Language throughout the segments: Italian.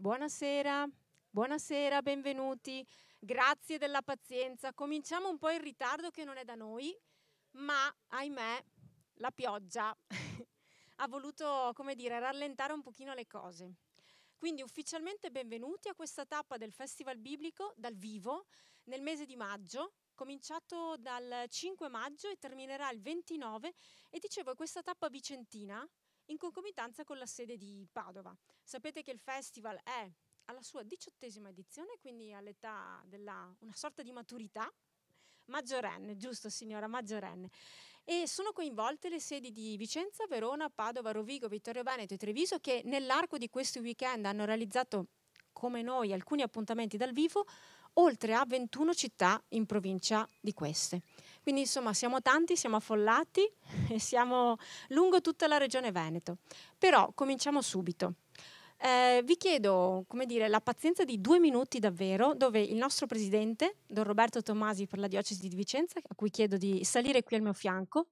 Buonasera, buonasera, benvenuti. Grazie della pazienza. Cominciamo un po' in ritardo che non è da noi, ma ahimè la pioggia ha voluto, come dire, rallentare un pochino le cose. Quindi ufficialmente benvenuti a questa tappa del Festival Biblico dal vivo nel mese di maggio, cominciato dal 5 maggio e terminerà il 29 e dicevo è questa tappa vicentina in concomitanza con la sede di Padova. Sapete che il festival è alla sua diciottesima edizione, quindi all'età della una sorta di maturità maggiorenne, giusto signora, maggiorenne. E sono coinvolte le sedi di Vicenza, Verona, Padova, Rovigo, Vittorio Veneto e Treviso che nell'arco di questo weekend hanno realizzato come noi alcuni appuntamenti dal vivo oltre a 21 città in provincia di queste. Quindi insomma siamo tanti, siamo affollati e siamo lungo tutta la regione Veneto. Però cominciamo subito. Eh, vi chiedo come dire, la pazienza di due minuti davvero, dove il nostro presidente, Don Roberto Tomasi per la diocesi di Vicenza, a cui chiedo di salire qui al mio fianco,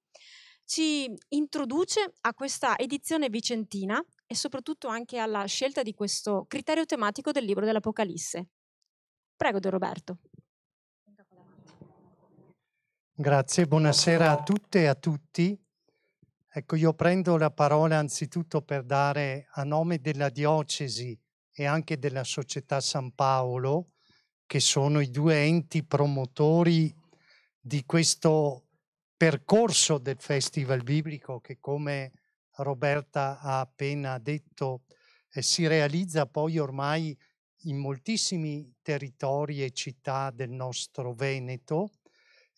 ci introduce a questa edizione vicentina e soprattutto anche alla scelta di questo criterio tematico del libro dell'Apocalisse. Prego, Don Roberto. Grazie, buonasera a tutte e a tutti. Ecco, io prendo la parola anzitutto per dare a nome della diocesi e anche della società San Paolo, che sono i due enti promotori di questo percorso del Festival Biblico che, come Roberta ha appena detto, eh, si realizza poi ormai in moltissimi territori e città del nostro Veneto.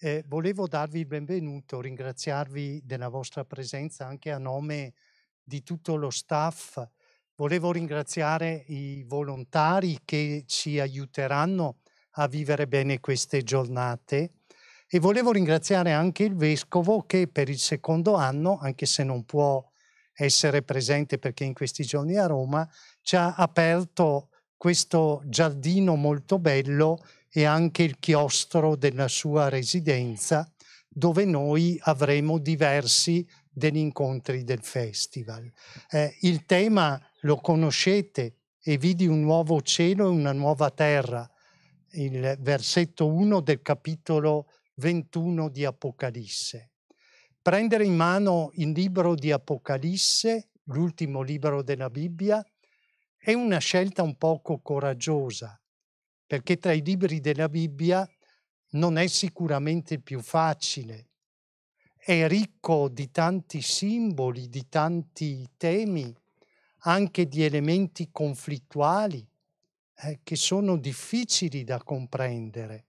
Eh, volevo darvi il benvenuto, ringraziarvi della vostra presenza anche a nome di tutto lo staff. Volevo ringraziare i volontari che ci aiuteranno a vivere bene queste giornate e volevo ringraziare anche il vescovo che per il secondo anno, anche se non può essere presente perché in questi giorni a Roma, ci ha aperto questo giardino molto bello e anche il chiostro della sua residenza dove noi avremo diversi degli incontri del festival. Eh, il tema lo conoscete e vidi un nuovo cielo e una nuova terra, il versetto 1 del capitolo 21 di Apocalisse. Prendere in mano il libro di Apocalisse, l'ultimo libro della Bibbia, è una scelta un poco coraggiosa, perché tra i libri della Bibbia non è sicuramente il più facile. È ricco di tanti simboli, di tanti temi, anche di elementi conflittuali eh, che sono difficili da comprendere,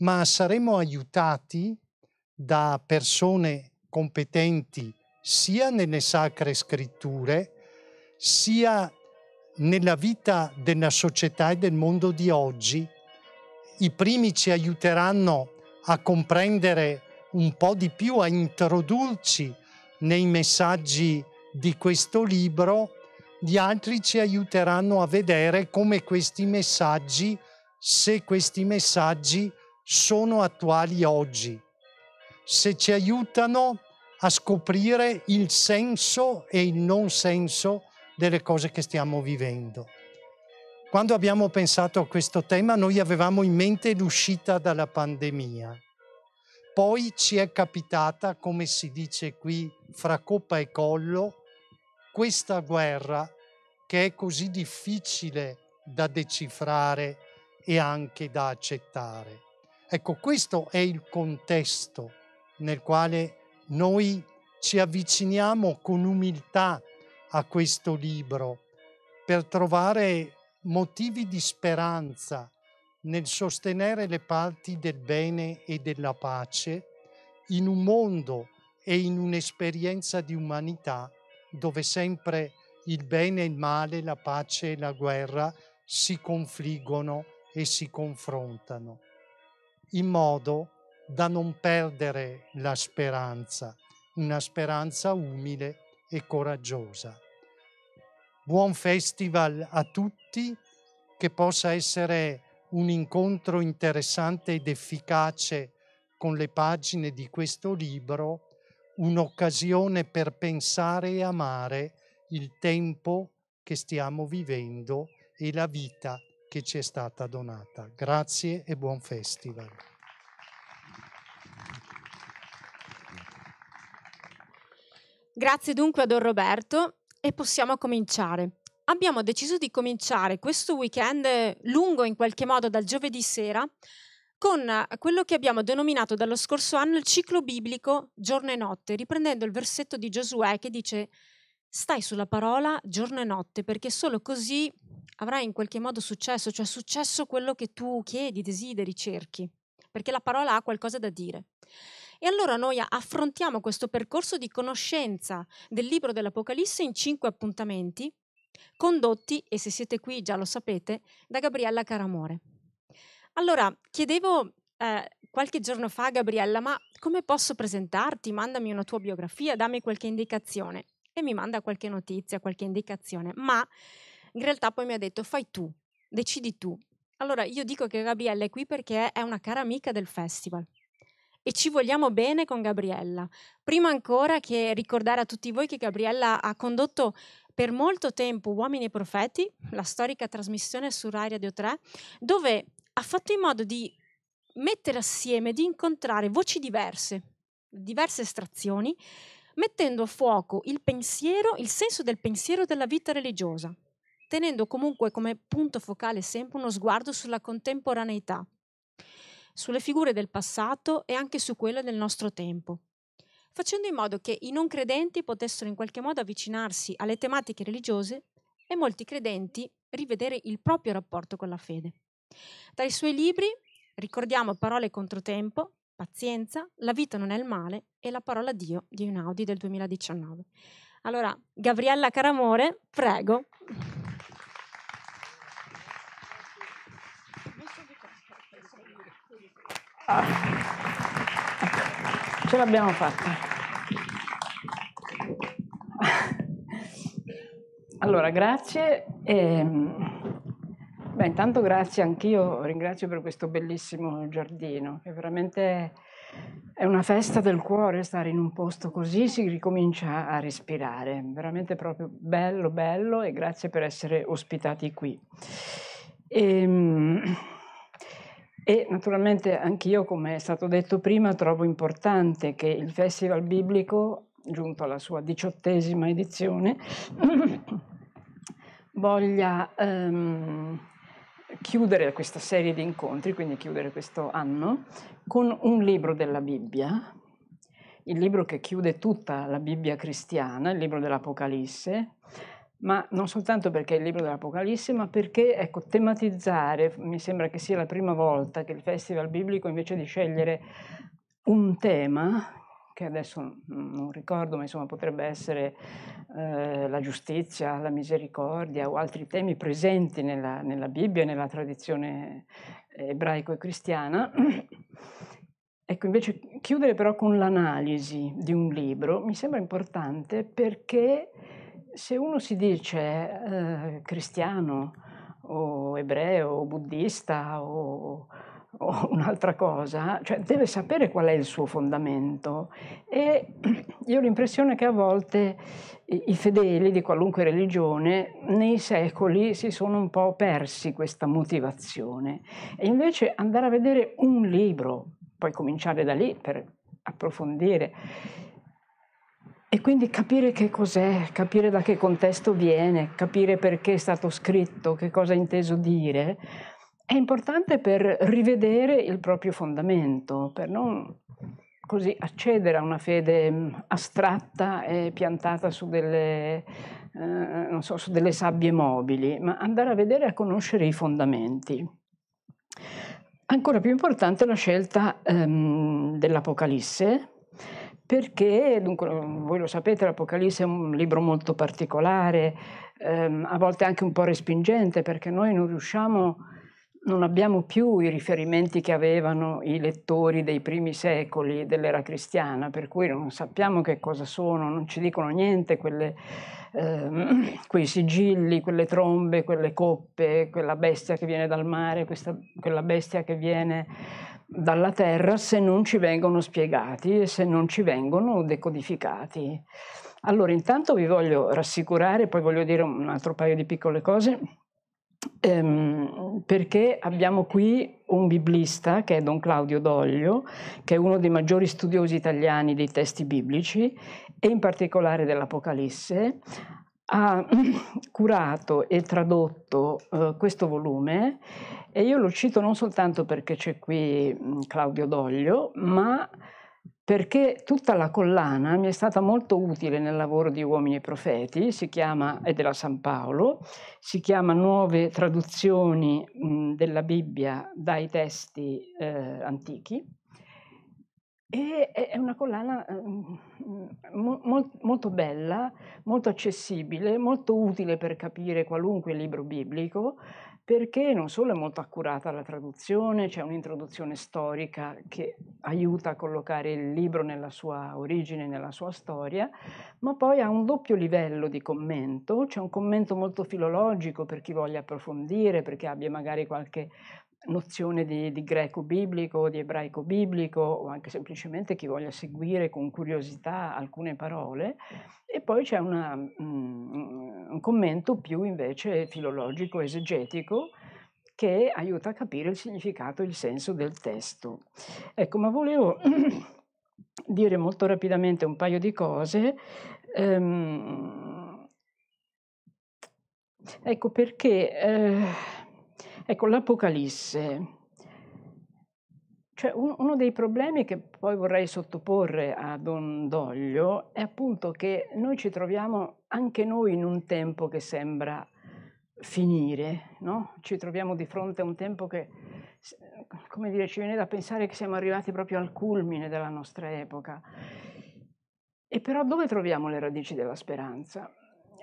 ma saremo aiutati da persone competenti sia nelle sacre scritture sia nella vita della società e del mondo di oggi. I primi ci aiuteranno a comprendere un po' di più, a introdurci nei messaggi di questo libro, gli altri ci aiuteranno a vedere come questi messaggi, se questi messaggi sono attuali oggi, se ci aiutano a scoprire il senso e il non senso delle cose che stiamo vivendo. Quando abbiamo pensato a questo tema noi avevamo in mente l'uscita dalla pandemia. Poi ci è capitata, come si dice qui, fra coppa e collo, questa guerra che è così difficile da decifrare e anche da accettare. Ecco, questo è il contesto nel quale noi ci avviciniamo con umiltà a questo libro per trovare motivi di speranza nel sostenere le parti del bene e della pace in un mondo e in un'esperienza di umanità dove sempre il bene e il male, la pace e la guerra si confliggono e si confrontano, in modo da non perdere la speranza, una speranza umile e coraggiosa. Buon festival a tutti, che possa essere un incontro interessante ed efficace con le pagine di questo libro, un'occasione per pensare e amare il tempo che stiamo vivendo e la vita che ci è stata donata. Grazie e buon festival. Grazie dunque a Don Roberto e possiamo cominciare. Abbiamo deciso di cominciare questo weekend eh, lungo in qualche modo dal giovedì sera con eh, quello che abbiamo denominato dallo scorso anno il ciclo biblico giorno e notte, riprendendo il versetto di Giosuè che dice stai sulla parola giorno e notte perché solo così avrai in qualche modo successo, cioè successo quello che tu chiedi, desideri, cerchi, perché la parola ha qualcosa da dire. E allora noi affrontiamo questo percorso di conoscenza del libro dell'Apocalisse in cinque appuntamenti condotti, e se siete qui già lo sapete, da Gabriella Caramore. Allora, chiedevo eh, qualche giorno fa a Gabriella, ma come posso presentarti? Mandami una tua biografia, dammi qualche indicazione. E mi manda qualche notizia, qualche indicazione, ma in realtà poi mi ha detto fai tu, decidi tu. Allora io dico che Gabriella è qui perché è una cara amica del festival e ci vogliamo bene con Gabriella. Prima ancora che ricordare a tutti voi che Gabriella ha condotto per molto tempo Uomini e Profeti, la storica trasmissione su Rai Radio 3, dove ha fatto in modo di mettere assieme, di incontrare voci diverse, diverse estrazioni, mettendo a fuoco il pensiero, il senso del pensiero della vita religiosa, tenendo comunque come punto focale sempre uno sguardo sulla contemporaneità sulle figure del passato e anche su quelle del nostro tempo, facendo in modo che i non credenti potessero in qualche modo avvicinarsi alle tematiche religiose e molti credenti rivedere il proprio rapporto con la fede. Tra i suoi libri ricordiamo Parole contro tempo, Pazienza, La vita non è il male e La parola a Dio di Unaudi del 2019. Allora, Gabriella Caramore, prego. Ce l'abbiamo fatta. Allora, grazie. E, ehm, beh, intanto grazie anch'io, ringrazio per questo bellissimo giardino, che veramente è una festa del cuore stare in un posto così, si ricomincia a respirare, veramente proprio bello, bello e grazie per essere ospitati qui. E, ehm, e naturalmente anch'io, come è stato detto prima, trovo importante che il Festival Biblico, giunto alla sua diciottesima edizione, voglia ehm, chiudere questa serie di incontri, quindi chiudere questo anno, con un libro della Bibbia, il libro che chiude tutta la Bibbia cristiana, il libro dell'Apocalisse, ma non soltanto perché è il libro dell'Apocalisse, ma perché ecco, tematizzare, mi sembra che sia la prima volta che il Festival Biblico invece di scegliere un tema, che adesso non ricordo, ma insomma potrebbe essere eh, la giustizia, la misericordia o altri temi presenti nella, nella Bibbia e nella tradizione ebraico e cristiana. Ecco, invece chiudere però con l'analisi di un libro mi sembra importante perché se uno si dice eh, cristiano o ebreo o buddista o, o un'altra cosa, cioè deve sapere qual è il suo fondamento e io ho l'impressione che a volte i fedeli di qualunque religione nei secoli si sono un po' persi questa motivazione e invece andare a vedere un libro, poi cominciare da lì per approfondire e quindi capire che cos'è, capire da che contesto viene, capire perché è stato scritto, che cosa ha inteso dire, è importante per rivedere il proprio fondamento, per non così accedere a una fede mm, astratta e piantata su delle, eh, so, su delle sabbie mobili, ma andare a vedere e a conoscere i fondamenti. Ancora più importante è la scelta ehm, dell'Apocalisse, perché, dunque, voi lo sapete, l'Apocalisse è un libro molto particolare, ehm, a volte anche un po' respingente, perché noi non riusciamo, non abbiamo più i riferimenti che avevano i lettori dei primi secoli dell'era cristiana, per cui non sappiamo che cosa sono, non ci dicono niente quelle, ehm, quei sigilli, quelle trombe, quelle coppe, quella bestia che viene dal mare, questa, quella bestia che viene dalla Terra se non ci vengono spiegati e se non ci vengono decodificati. Allora, intanto vi voglio rassicurare, poi voglio dire un altro paio di piccole cose, ehm, perché abbiamo qui un biblista che è Don Claudio Doglio, che è uno dei maggiori studiosi italiani dei testi biblici e in particolare dell'Apocalisse ha curato e tradotto eh, questo volume e io lo cito non soltanto perché c'è qui mm, Claudio Doglio, ma perché tutta la collana mi è stata molto utile nel lavoro di Uomini e Profeti, si chiama, è della San Paolo, si chiama Nuove traduzioni mh, mm, della Bibbia dai testi eh, antichi e è una collana ehm, molto bella, molto accessibile, molto utile per capire qualunque libro biblico, perché non solo è molto accurata la traduzione, c'è un'introduzione storica che aiuta a collocare il libro nella sua origine, nella sua storia, ma poi ha un doppio livello di commento, c'è un commento molto filologico per chi voglia approfondire, perché abbia magari qualche nozione di, di, greco biblico, di ebraico biblico o anche semplicemente chi voglia seguire con curiosità alcune parole e poi c'è una, um, un commento più invece filologico, esegetico che aiuta a capire il significato e il senso del testo. Ecco, ma volevo dire molto rapidamente un paio di cose. Um, ecco perché... Eh, Ecco, l'Apocalisse. Cioè, un, uno dei problemi che poi vorrei sottoporre a Don Doglio è appunto che noi ci troviamo anche noi in un tempo che sembra finire, no? Ci troviamo di fronte a un tempo che, come dire, ci viene da pensare che siamo arrivati proprio al culmine della nostra epoca. E però dove troviamo le radici della speranza?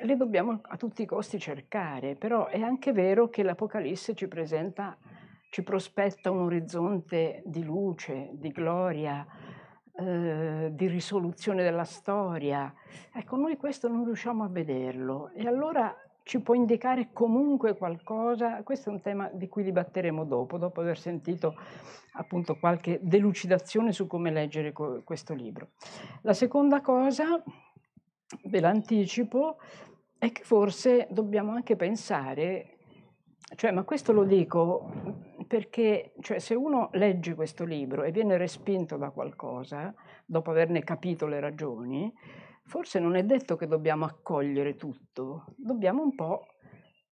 le dobbiamo a tutti i costi cercare, però è anche vero che l'Apocalisse ci presenta, ci prospetta un orizzonte di luce, di gloria, eh, di risoluzione della storia. Ecco, noi questo non riusciamo a vederlo e allora ci può indicare comunque qualcosa, questo è un tema di cui dibatteremo dopo, dopo aver sentito appunto qualche delucidazione su come leggere questo libro. La seconda cosa ve l'anticipo, è che forse dobbiamo anche pensare, cioè, ma questo lo dico perché cioè, se uno legge questo libro e viene respinto da qualcosa, dopo averne capito le ragioni, forse non è detto che dobbiamo accogliere tutto, dobbiamo un po'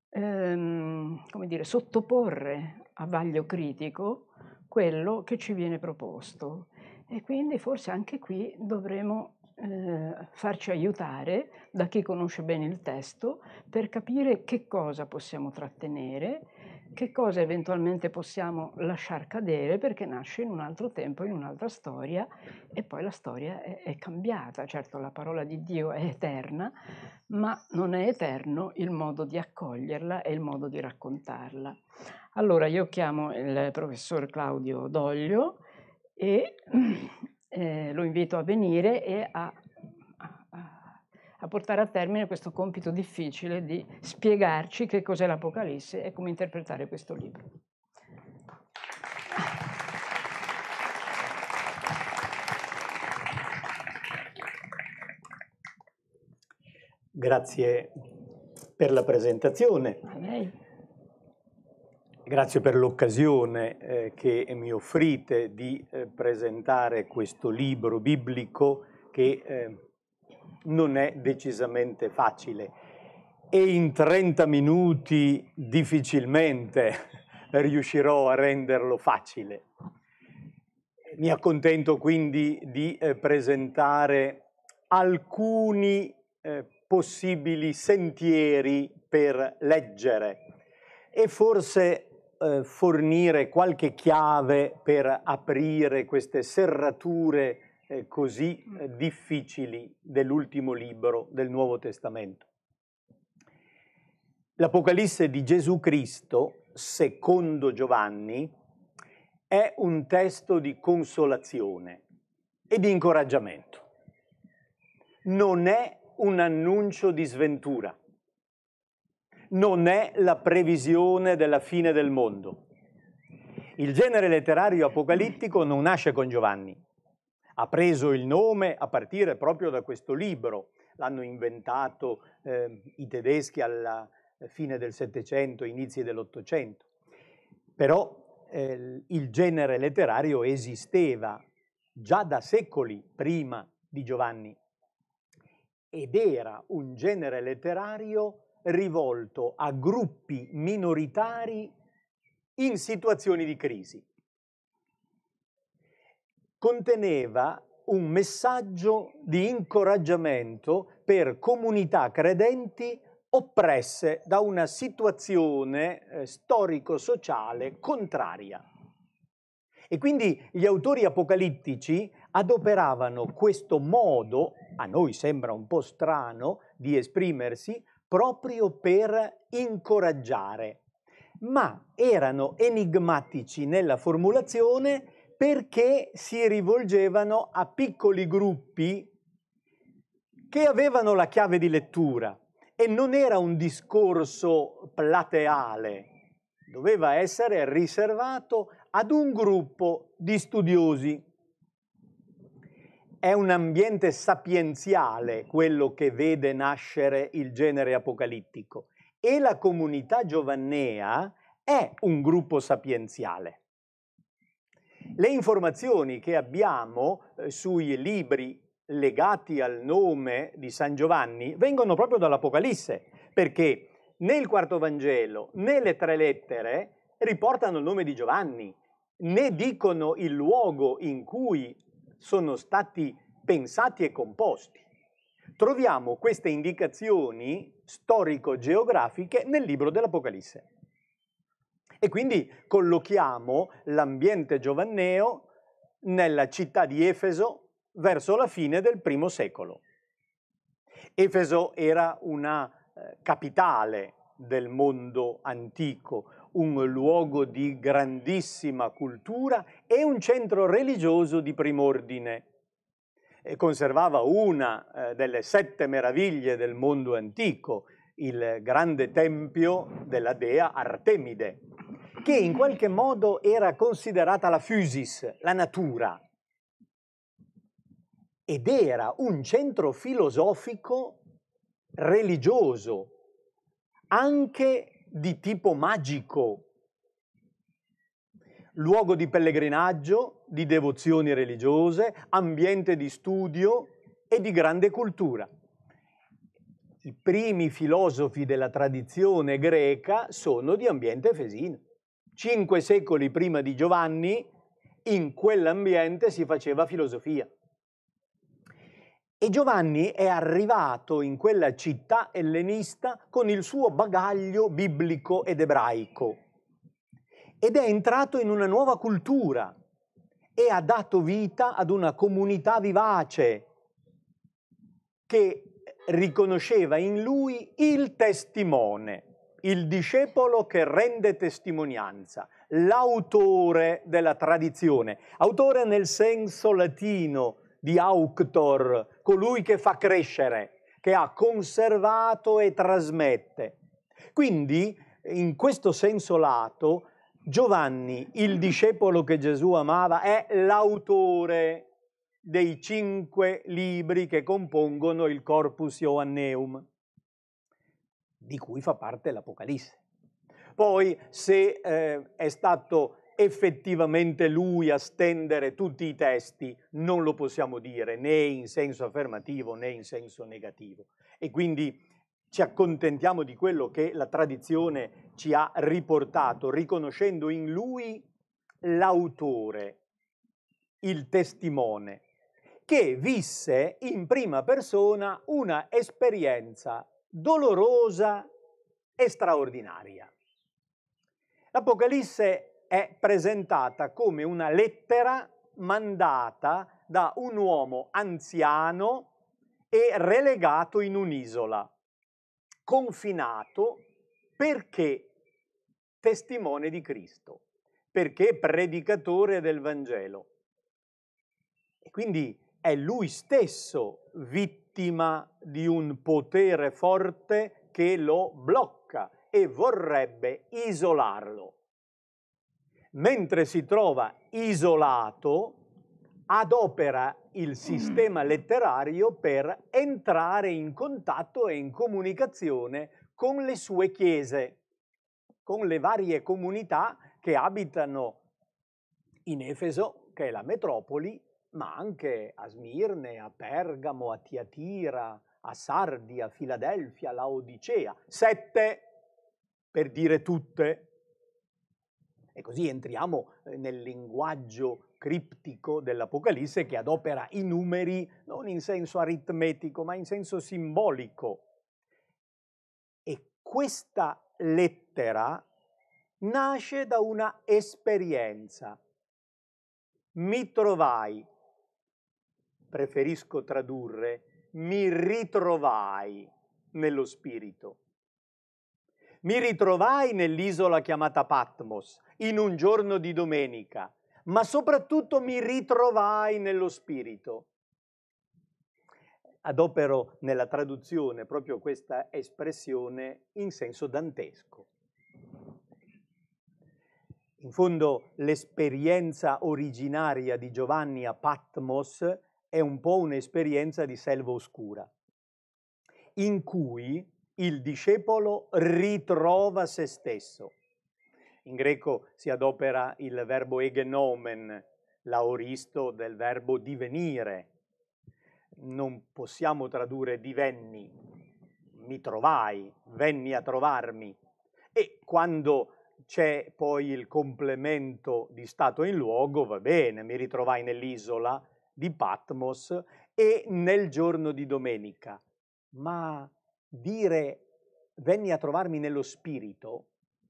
ehm, come dire, sottoporre a vaglio critico quello che ci viene proposto. E quindi forse anche qui dovremo eh, farci aiutare da chi conosce bene il testo per capire che cosa possiamo trattenere, che cosa eventualmente possiamo lasciar cadere perché nasce in un altro tempo, in un'altra storia e poi la storia è, è cambiata. Certo la parola di Dio è eterna, ma non è eterno il modo di accoglierla e il modo di raccontarla. Allora io chiamo il professor Claudio Doglio e eh, lo invito a venire e a, a, portare a termine questo compito difficile di spiegarci che cos'è l'Apocalisse e come interpretare questo libro. Grazie per la presentazione. A lei. Grazie per l'occasione eh, che mi offrite di eh, presentare questo libro biblico che eh, non è decisamente facile e in 30 minuti difficilmente riuscirò a renderlo facile. Mi accontento quindi di eh, presentare alcuni eh, possibili sentieri per leggere e forse eh, fornire qualche chiave per aprire queste serrature eh, così eh, mm. difficili dell'ultimo libro del Nuovo Testamento. L'Apocalisse di Gesù Cristo, secondo Giovanni, è un testo di consolazione e di incoraggiamento. Non è un annuncio di sventura non è la previsione della fine del mondo. Il genere letterario apocalittico non nasce con Giovanni. Ha preso il nome a partire proprio da questo libro. L'hanno inventato eh, i tedeschi alla fine del Settecento, inizi dell'Ottocento. Però eh, il genere letterario esisteva già da secoli prima di Giovanni ed era un genere letterario rivolto a gruppi minoritari in situazioni di crisi. Conteneva un messaggio di incoraggiamento per comunità credenti oppresse da una situazione eh, storico-sociale contraria. E quindi gli autori apocalittici adoperavano questo modo, a noi sembra un po' strano, di esprimersi, proprio per incoraggiare, ma erano enigmatici nella formulazione perché si rivolgevano a piccoli gruppi che avevano la chiave di lettura e non era un discorso plateale, doveva essere riservato ad un gruppo di studiosi. È un ambiente sapienziale quello che vede nascere il genere apocalittico e la comunità giovannea è un gruppo sapienziale. Le informazioni che abbiamo eh, sui libri legati al nome di San Giovanni vengono proprio dall'Apocalisse, perché né il quarto Vangelo né le tre lettere riportano il nome di Giovanni, né dicono il luogo in cui sono stati pensati e composti. Troviamo queste indicazioni storico-geografiche nel libro dell'Apocalisse. E quindi collochiamo l'ambiente giovanneo nella città di Efeso verso la fine del primo secolo. Efeso era una eh, capitale del mondo antico, un luogo di grandissima cultura e un centro religioso di prim'ordine. Conservava una eh, delle sette meraviglie del mondo antico, il grande tempio della dea Artemide, che in qualche modo era considerata la physis, la natura, ed era un centro filosofico religioso, anche di tipo magico, luogo di pellegrinaggio, di devozioni religiose, ambiente di studio e di grande cultura. I primi filosofi della tradizione greca sono di ambiente efesino. Cinque secoli prima di Giovanni, in quell'ambiente si faceva filosofia. E Giovanni è arrivato in quella città ellenista con il suo bagaglio biblico ed ebraico ed è entrato in una nuova cultura e ha dato vita ad una comunità vivace che riconosceva in lui il testimone, il discepolo che rende testimonianza, l'autore della tradizione, autore nel senso latino di Auctor, colui che fa crescere, che ha conservato e trasmette. Quindi, in questo senso lato, Giovanni, il discepolo che Gesù amava, è l'autore dei cinque libri che compongono il Corpus Ioanneum, di cui fa parte l'Apocalisse. Poi, se eh, è stato effettivamente lui a stendere tutti i testi, non lo possiamo dire né in senso affermativo né in senso negativo. E quindi ci accontentiamo di quello che la tradizione ci ha riportato, riconoscendo in lui l'autore, il testimone, che visse in prima persona una esperienza dolorosa e straordinaria. L'Apocalisse è presentata come una lettera mandata da un uomo anziano e relegato in un'isola, confinato perché testimone di Cristo, perché predicatore del Vangelo. E quindi è lui stesso vittima di un potere forte che lo blocca e vorrebbe isolarlo mentre si trova isolato, adopera il mm. sistema letterario per entrare in contatto e in comunicazione con le sue chiese, con le varie comunità che abitano in Efeso, che è la metropoli, ma anche a Smirne, a Pergamo, a Tiatira, a Sardia, a Filadelfia, a Laodicea. Sette, per dire tutte, e così entriamo eh, nel linguaggio criptico dell'Apocalisse che adopera i numeri non in senso aritmetico, ma in senso simbolico. E questa lettera nasce da una esperienza. Mi trovai, preferisco tradurre, mi ritrovai nello spirito. Mi ritrovai nell'isola chiamata Patmos, in un giorno di domenica, ma soprattutto mi ritrovai nello Spirito. Adopero nella traduzione proprio questa espressione in senso dantesco. In fondo l'esperienza originaria di Giovanni a Patmos è un po' un'esperienza di selva oscura, in cui il discepolo ritrova se stesso in greco si adopera il verbo egenomen, l'aoristo del verbo divenire. Non possiamo tradurre divenni, mi trovai, venni a trovarmi. E quando c'è poi il complemento di stato in luogo, va bene, mi ritrovai nell'isola di Patmos e nel giorno di domenica. Ma dire venni a trovarmi nello spirito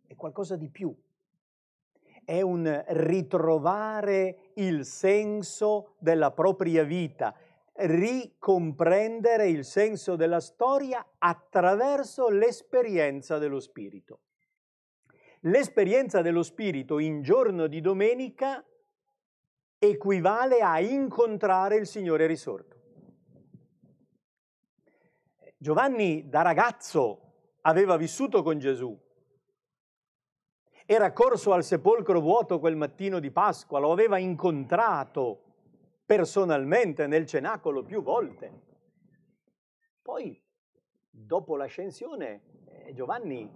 è qualcosa di più è un ritrovare il senso della propria vita, ricomprendere il senso della storia attraverso l'esperienza dello Spirito. L'esperienza dello Spirito in giorno di domenica equivale a incontrare il Signore risorto. Giovanni da ragazzo aveva vissuto con Gesù, era corso al sepolcro vuoto quel mattino di Pasqua, lo aveva incontrato personalmente nel cenacolo più volte. Poi, dopo l'ascensione, eh, Giovanni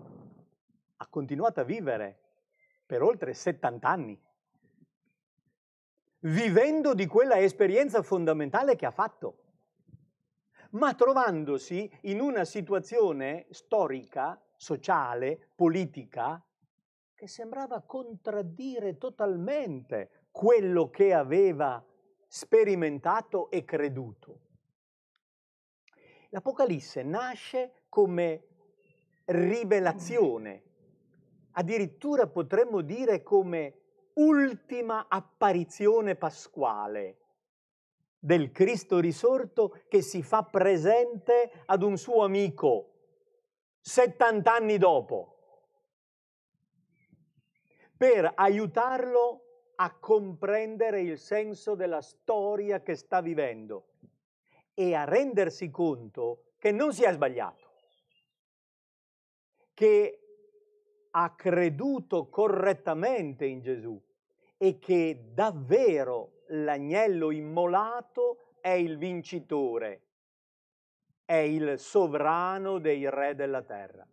ha continuato a vivere per oltre 70 anni, vivendo di quella esperienza fondamentale che ha fatto, ma trovandosi in una situazione storica, sociale, politica, che sembrava contraddire totalmente quello che aveva sperimentato e creduto. L'Apocalisse nasce come rivelazione, addirittura potremmo dire come ultima apparizione pasquale del Cristo risorto che si fa presente ad un suo amico 70 anni dopo per aiutarlo a comprendere il senso della storia che sta vivendo e a rendersi conto che non si è sbagliato, che ha creduto correttamente in Gesù e che davvero l'agnello immolato è il vincitore, è il sovrano dei re della terra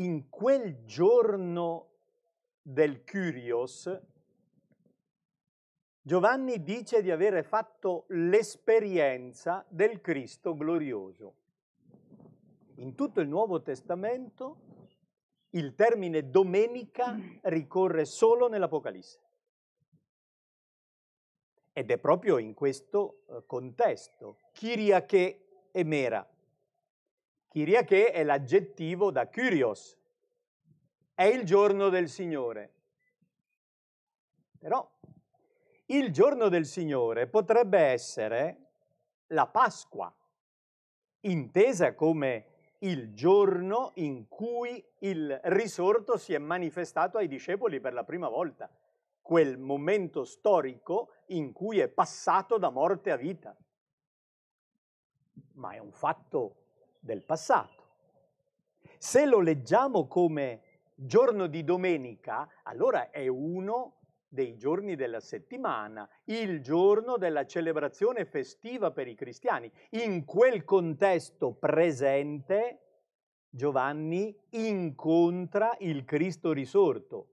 in quel giorno del Curios, Giovanni dice di avere fatto l'esperienza del Cristo glorioso. In tutto il Nuovo Testamento il termine domenica ricorre solo nell'Apocalisse. Ed è proprio in questo eh, contesto, Kiriache e Mera, Kyriake è l'aggettivo da Kyrios. È il giorno del Signore. Però il giorno del Signore potrebbe essere la Pasqua, intesa come il giorno in cui il risorto si è manifestato ai discepoli per la prima volta, quel momento storico in cui è passato da morte a vita. Ma è un fatto del passato. Se lo leggiamo come giorno di domenica, allora è uno dei giorni della settimana, il giorno della celebrazione festiva per i cristiani. In quel contesto presente Giovanni incontra il Cristo risorto.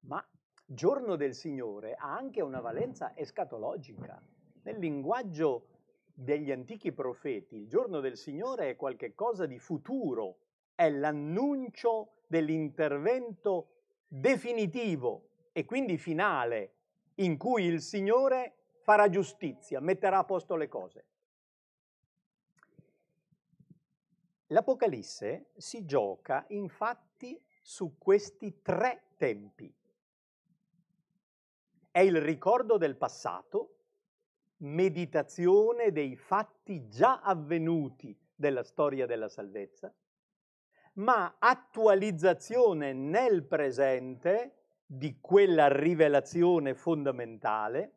Ma giorno del Signore ha anche una valenza escatologica. Nel linguaggio degli antichi profeti, il giorno del Signore è qualcosa di futuro, è l'annuncio dell'intervento definitivo e quindi finale in cui il Signore farà giustizia, metterà a posto le cose. L'Apocalisse si gioca infatti su questi tre tempi. È il ricordo del passato, meditazione dei fatti già avvenuti della storia della salvezza, ma attualizzazione nel presente di quella rivelazione fondamentale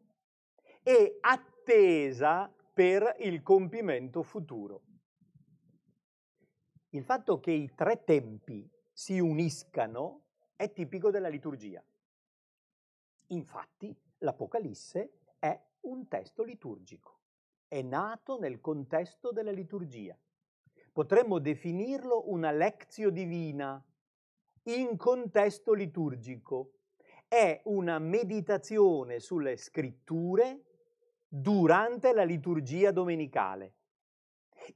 e attesa per il compimento futuro. Il fatto che i tre tempi si uniscano è tipico della liturgia. Infatti l'Apocalisse è un testo liturgico. È nato nel contesto della liturgia. Potremmo definirlo una lezio divina in contesto liturgico. È una meditazione sulle scritture durante la liturgia domenicale,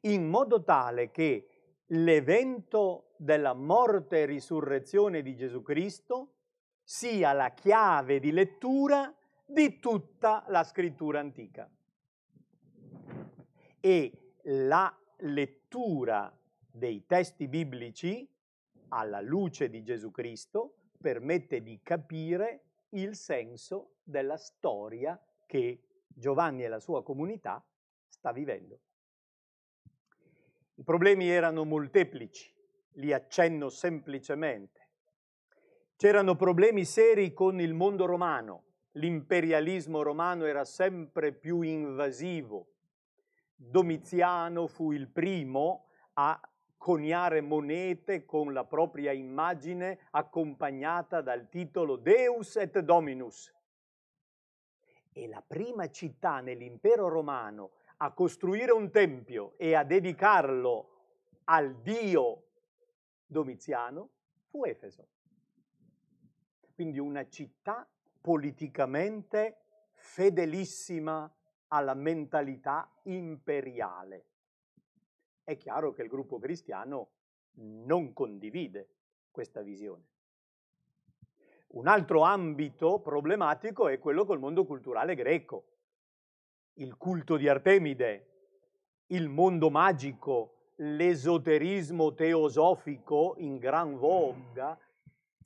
in modo tale che l'evento della morte e risurrezione di Gesù Cristo sia la chiave di lettura di tutta la scrittura antica. E la lettura dei testi biblici alla luce di Gesù Cristo permette di capire il senso della storia che Giovanni e la sua comunità sta vivendo. I problemi erano molteplici, li accenno semplicemente. C'erano problemi seri con il mondo romano, l'imperialismo romano era sempre più invasivo. Domiziano fu il primo a coniare monete con la propria immagine accompagnata dal titolo Deus et Dominus. E la prima città nell'impero romano a costruire un tempio e a dedicarlo al dio Domiziano fu Efeso. Quindi una città politicamente fedelissima alla mentalità imperiale. È chiaro che il gruppo cristiano non condivide questa visione. Un altro ambito problematico è quello col mondo culturale greco. Il culto di Artemide, il mondo magico, l'esoterismo teosofico in gran voga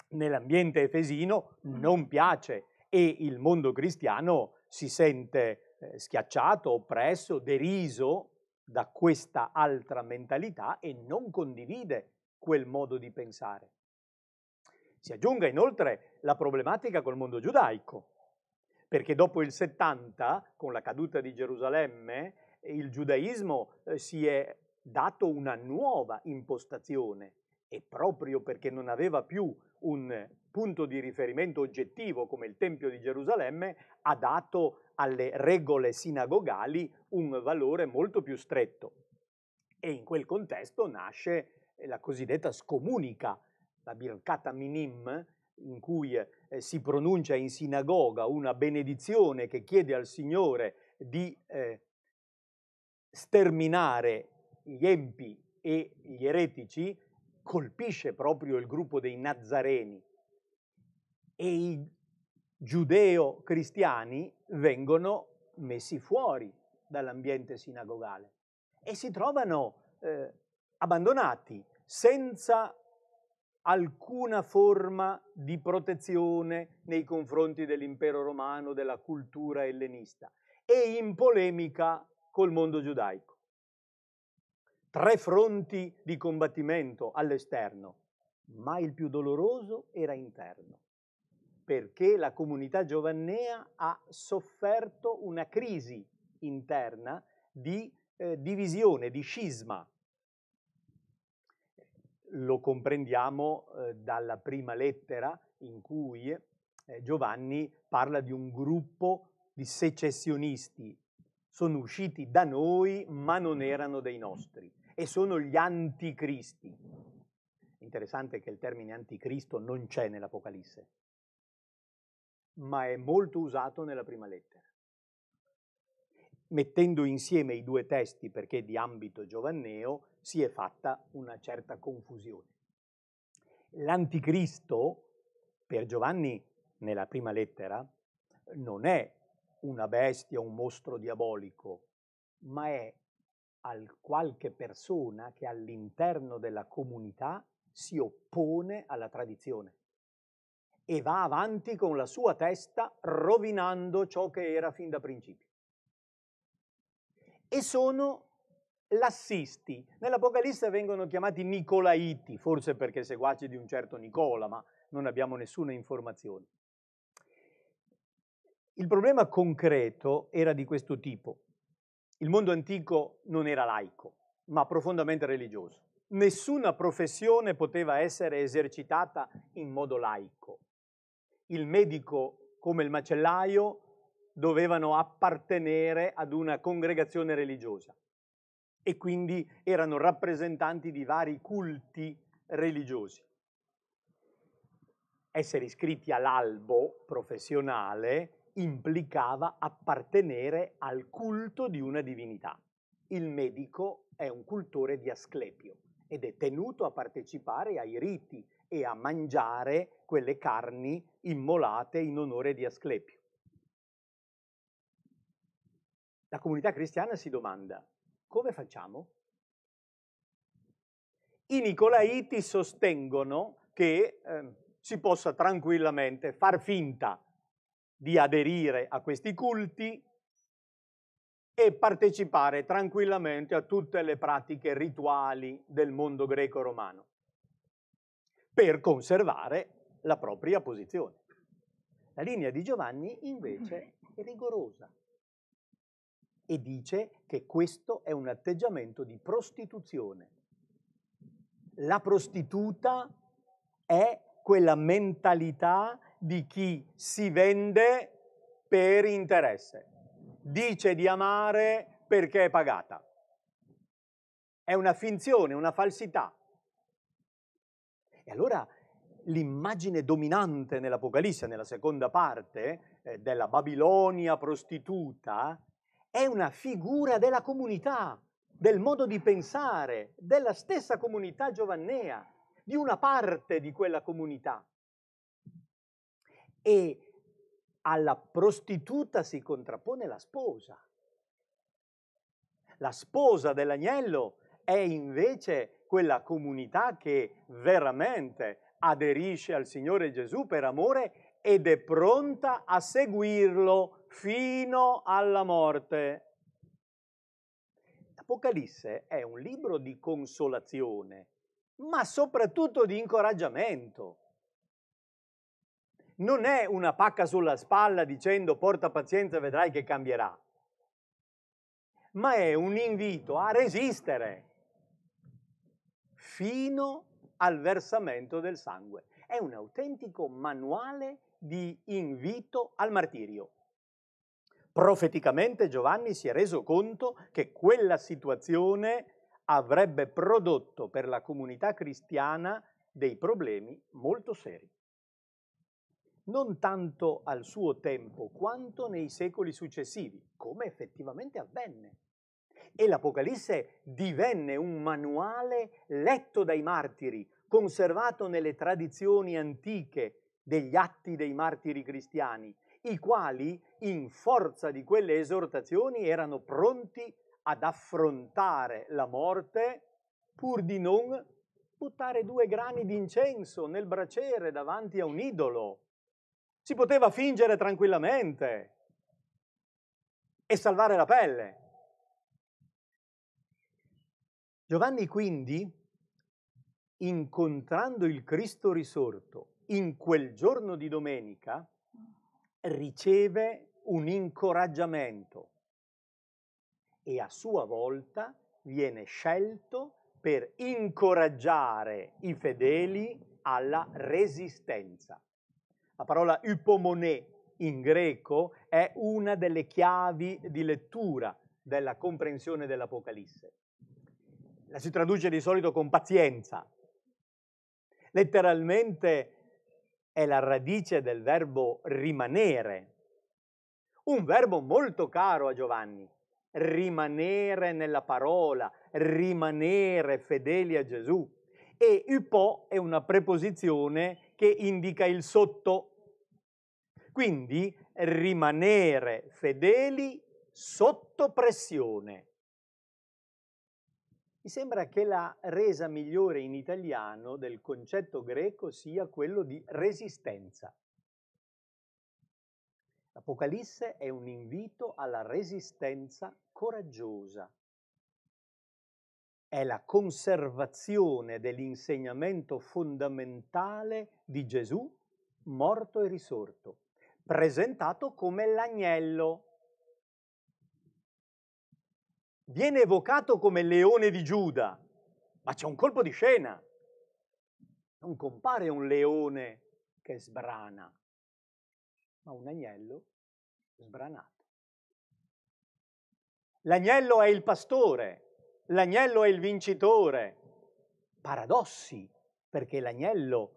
nell'ambiente efesino mm. non piace e il mondo cristiano si sente eh, schiacciato, oppresso, deriso da questa altra mentalità e non condivide quel modo di pensare. Si aggiunga inoltre la problematica col mondo giudaico, perché dopo il 70, con la caduta di Gerusalemme, il giudaismo eh, si è dato una nuova impostazione e proprio perché non aveva più un punto di riferimento oggettivo come il Tempio di Gerusalemme ha dato alle regole sinagogali un valore molto più stretto. E in quel contesto nasce la cosiddetta scomunica, la birkata minim, in cui eh, si pronuncia in sinagoga una benedizione che chiede al Signore di eh, sterminare gli empi e gli eretici, colpisce proprio il gruppo dei Nazareni e i giudeo-cristiani vengono messi fuori dall'ambiente sinagogale e si trovano eh, abbandonati senza alcuna forma di protezione nei confronti dell'impero romano, della cultura ellenista e in polemica col mondo giudaico tre fronti di combattimento all'esterno, ma il più doloroso era interno, perché la comunità giovannea ha sofferto una crisi interna di eh, divisione, di scisma. Lo comprendiamo eh, dalla prima lettera in cui eh, Giovanni parla di un gruppo di secessionisti. Sono usciti da noi ma non erano dei nostri e sono gli anticristi. Interessante che il termine anticristo non c'è nell'Apocalisse, ma è molto usato nella prima lettera. Mettendo insieme i due testi, perché di ambito giovanneo, si è fatta una certa confusione. L'anticristo, per Giovanni, nella prima lettera, non è una bestia, un mostro diabolico, ma è al qualche persona che all'interno della comunità si oppone alla tradizione e va avanti con la sua testa rovinando ciò che era fin da principio. E sono lassisti. Nell'Apocalisse vengono chiamati Nicolaiti, forse perché seguaci di un certo Nicola, ma non abbiamo nessuna informazione. Il problema concreto era di questo tipo. Il mondo antico non era laico, ma profondamente religioso. Nessuna professione poteva essere esercitata in modo laico. Il medico come il macellaio dovevano appartenere ad una congregazione religiosa e quindi erano rappresentanti di vari culti religiosi. Essere iscritti all'albo professionale implicava appartenere al culto di una divinità. Il medico è un cultore di Asclepio ed è tenuto a partecipare ai riti e a mangiare quelle carni immolate in onore di Asclepio. La comunità cristiana si domanda, come facciamo? I Nicolaiti sostengono che eh, si possa tranquillamente far finta di aderire a questi culti e partecipare tranquillamente a tutte le pratiche rituali del mondo greco-romano per conservare la propria posizione. La linea di Giovanni invece mm-hmm. è rigorosa e dice che questo è un atteggiamento di prostituzione. La prostituta è quella mentalità di chi si vende per interesse. Dice di amare perché è pagata. È una finzione, una falsità. E allora l'immagine dominante nell'Apocalisse, nella seconda parte, eh, della Babilonia prostituta, è una figura della comunità, del modo di pensare, della stessa comunità giovannea, di una parte di quella comunità e alla prostituta si contrappone la sposa. La sposa dell'agnello è invece quella comunità che veramente aderisce al Signore Gesù per amore ed è pronta a seguirlo fino alla morte. L'Apocalisse è un libro di consolazione, ma soprattutto di incoraggiamento non è una pacca sulla spalla dicendo porta pazienza, vedrai che cambierà, ma è un invito a resistere fino al versamento del sangue. È un autentico manuale di invito al martirio. Profeticamente Giovanni si è reso conto che quella situazione avrebbe prodotto per la comunità cristiana dei problemi molto seri non tanto al suo tempo quanto nei secoli successivi, come effettivamente avvenne. E l'Apocalisse divenne un manuale letto dai martiri, conservato nelle tradizioni antiche degli atti dei martiri cristiani, i quali, in forza di quelle esortazioni, erano pronti ad affrontare la morte pur di non buttare due grani d'incenso nel braciere davanti a un idolo si poteva fingere tranquillamente e salvare la pelle. Giovanni quindi, incontrando il Cristo risorto in quel giorno di domenica, riceve un incoraggiamento e a sua volta viene scelto per incoraggiare i fedeli alla resistenza. La parola upomone in greco è una delle chiavi di lettura della comprensione dell'Apocalisse. La si traduce di solito con pazienza. Letteralmente è la radice del verbo rimanere, un verbo molto caro a Giovanni, rimanere nella parola, rimanere fedeli a Gesù. E ipo è una preposizione che indica il sotto. Quindi rimanere fedeli sotto pressione. Mi sembra che la resa migliore in italiano del concetto greco sia quello di resistenza. L'Apocalisse è un invito alla resistenza coraggiosa, è la conservazione dell'insegnamento fondamentale di Gesù morto e risorto, presentato come l'agnello. Viene evocato come leone di Giuda, ma c'è un colpo di scena. Non compare un leone che sbrana, ma un agnello sbranato. L'agnello è il pastore, l'agnello è il vincitore. Paradossi, perché l'agnello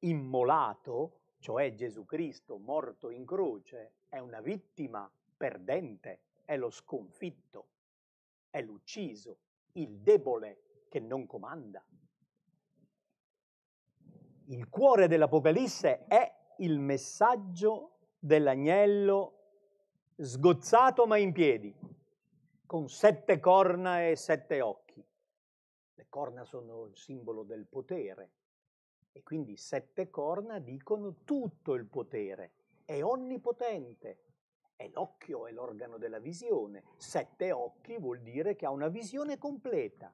immolato, cioè Gesù Cristo morto in croce, è una vittima perdente, è lo sconfitto, è l'ucciso, il debole che non comanda. Il cuore dell'Apocalisse è il messaggio dell'agnello sgozzato ma in piedi con sette corna e sette occhi. Le corna sono il simbolo del potere e quindi sette corna dicono tutto il potere, è onnipotente. E l'occhio è l'organo della visione. Sette occhi vuol dire che ha una visione completa.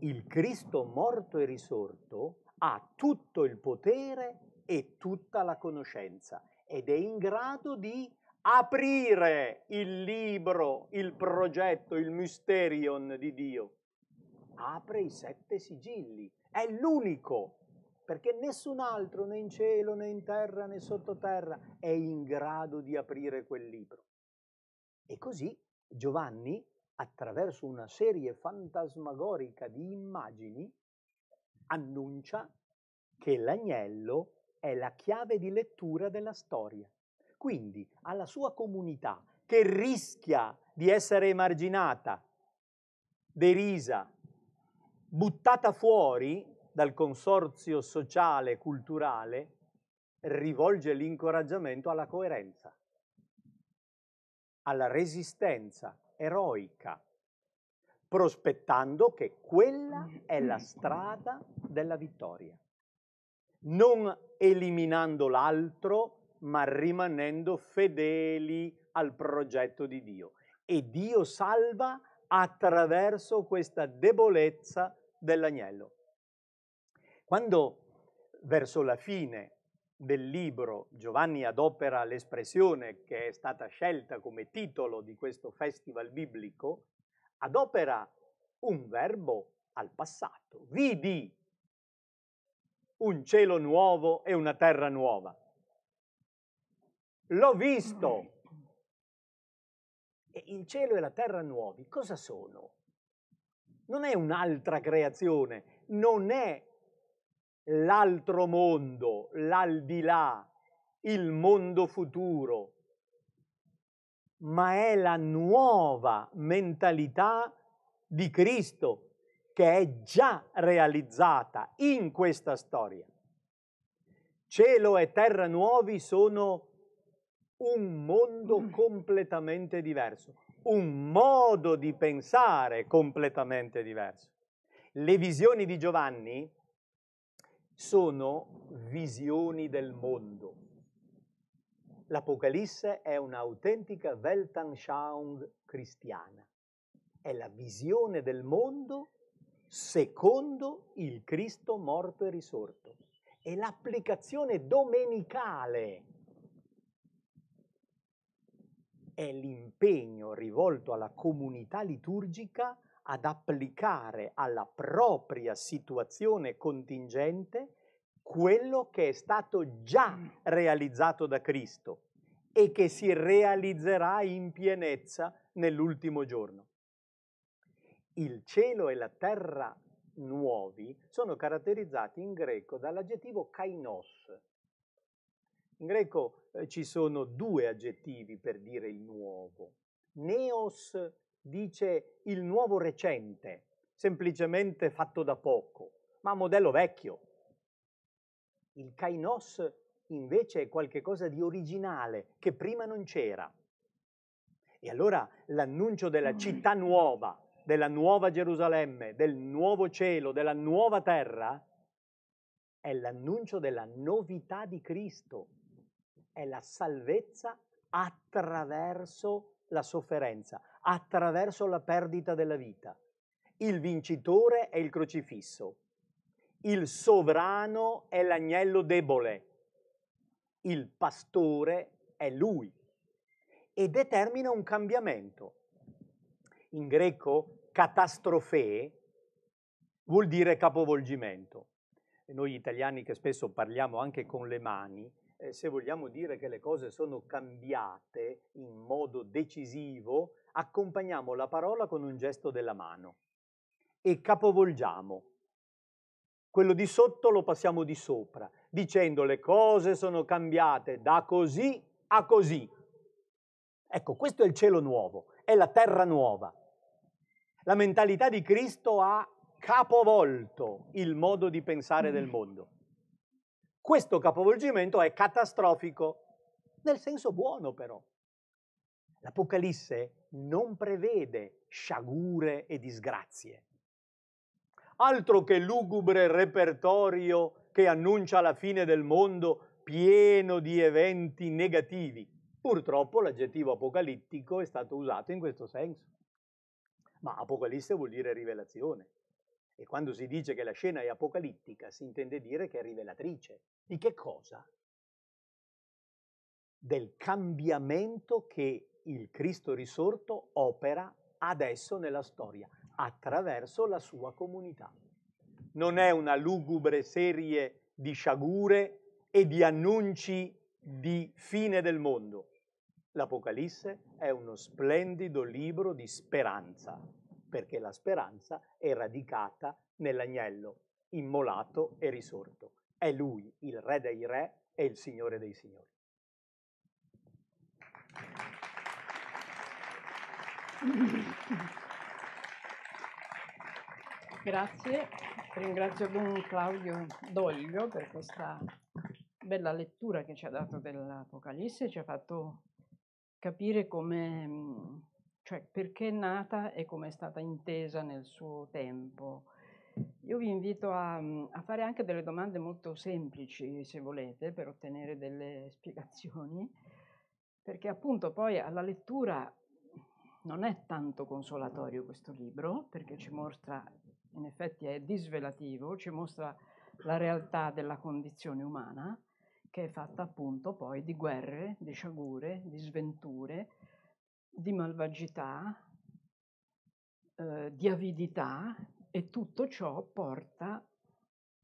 Il Cristo morto e risorto ha tutto il potere e tutta la conoscenza ed è in grado di aprire il libro, il progetto, il mysterion di Dio. Apre i sette sigilli, è l'unico, perché nessun altro né in cielo né in terra né sottoterra è in grado di aprire quel libro. E così Giovanni, attraverso una serie fantasmagorica di immagini, annuncia che l'agnello è la chiave di lettura della storia quindi alla sua comunità che rischia di essere emarginata, derisa, buttata fuori dal consorzio sociale e culturale, rivolge l'incoraggiamento alla coerenza, alla resistenza eroica, prospettando che quella è la strada della vittoria, non eliminando l'altro ma rimanendo fedeli al progetto di Dio. E Dio salva attraverso questa debolezza dell'agnello. Quando verso la fine del libro Giovanni adopera l'espressione che è stata scelta come titolo di questo festival biblico, adopera un verbo al passato. Vidi un cielo nuovo e una terra nuova. L'ho visto. E il cielo e la terra nuovi cosa sono? Non è un'altra creazione, non è l'altro mondo, l'aldilà, il mondo futuro, ma è la nuova mentalità di Cristo che è già realizzata in questa storia. Cielo e terra nuovi sono un mondo mm. completamente diverso, un modo di pensare completamente diverso. Le visioni di Giovanni sono visioni del mondo. L'Apocalisse è un'autentica Weltanschauung cristiana, è la visione del mondo secondo il Cristo morto e risorto. È l'applicazione domenicale è l'impegno rivolto alla comunità liturgica ad applicare alla propria situazione contingente quello che è stato già realizzato da Cristo e che si realizzerà in pienezza nell'ultimo giorno. Il cielo e la terra nuovi sono caratterizzati in greco dall'aggettivo kainos, in greco eh, ci sono due aggettivi per dire il nuovo. Neos dice il nuovo recente, semplicemente fatto da poco, ma modello vecchio. Il kainos invece è qualcosa di originale che prima non c'era. E allora l'annuncio della mm. città nuova, della nuova Gerusalemme, del nuovo cielo, della nuova terra, è l'annuncio della novità di Cristo, è la salvezza attraverso la sofferenza, attraverso la perdita della vita. Il vincitore è il crocifisso, il sovrano è l'agnello debole, il pastore è lui e determina un cambiamento. In greco catastrofe vuol dire capovolgimento. E noi italiani che spesso parliamo anche con le mani, eh, se vogliamo dire che le cose sono cambiate in modo decisivo, accompagniamo la parola con un gesto della mano e capovolgiamo. Quello di sotto lo passiamo di sopra, dicendo le cose sono cambiate da così a così. Ecco, questo è il cielo nuovo, è la terra nuova. La mentalità di Cristo ha capovolto il modo di pensare del mm. mondo. Questo capovolgimento è catastrofico, nel senso buono però. L'Apocalisse non prevede sciagure e disgrazie. Altro che lugubre repertorio che annuncia la fine del mondo pieno di eventi negativi. Purtroppo l'aggettivo apocalittico è stato usato in questo senso. Ma Apocalisse vuol dire rivelazione. E quando si dice che la scena è apocalittica si intende dire che è rivelatrice, di che cosa? Del cambiamento che il Cristo risorto opera adesso nella storia, attraverso la sua comunità. Non è una lugubre serie di sciagure e di annunci di fine del mondo. L'Apocalisse è uno splendido libro di speranza, perché la speranza è radicata nell'agnello, immolato e risorto è lui, il re dei re e il signore dei signori. Grazie, ringrazio Don Claudio Doglio per questa bella lettura che ci ha dato dell'Apocalisse, ci ha fatto capire come, cioè perché è nata e come è stata intesa nel suo tempo io vi invito a, mhmm, a, fare anche delle domande molto semplici, se volete, per ottenere delle spiegazioni, perché appunto poi alla lettura non è tanto consolatorio questo libro, perché ci mostra, in effetti è disvelativo, ci mostra la realtà della condizione umana, che è fatta appunto poi di guerre, di sciagure, di sventure, di malvagità, eh, di avidità, e tutto ciò porta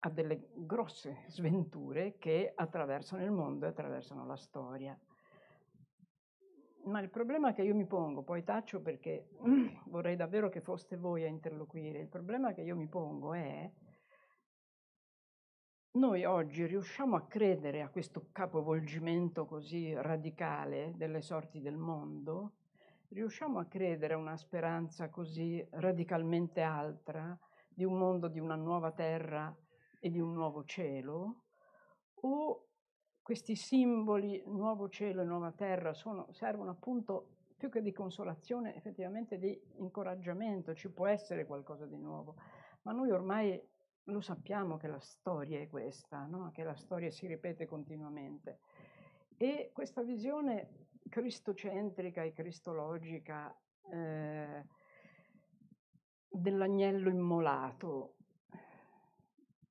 a delle grosse sventure che attraversano il mondo e attraversano la storia. Ma il problema che io mi pongo, poi taccio perché vorrei davvero che foste voi a interloquire, il problema che io mi pongo è noi oggi riusciamo a credere a questo capovolgimento così radicale delle sorti del mondo riusciamo a credere a una speranza così radicalmente altra di un mondo, di una nuova terra e di un nuovo cielo? O questi simboli, nuovo cielo e nuova terra, sono, servono appunto più che di consolazione, effettivamente di incoraggiamento, ci può essere qualcosa di nuovo, ma noi ormai lo sappiamo che la storia è questa, no? che la storia si ripete continuamente. E questa visione cristocentrica e cristologica eh, dell'agnello immolato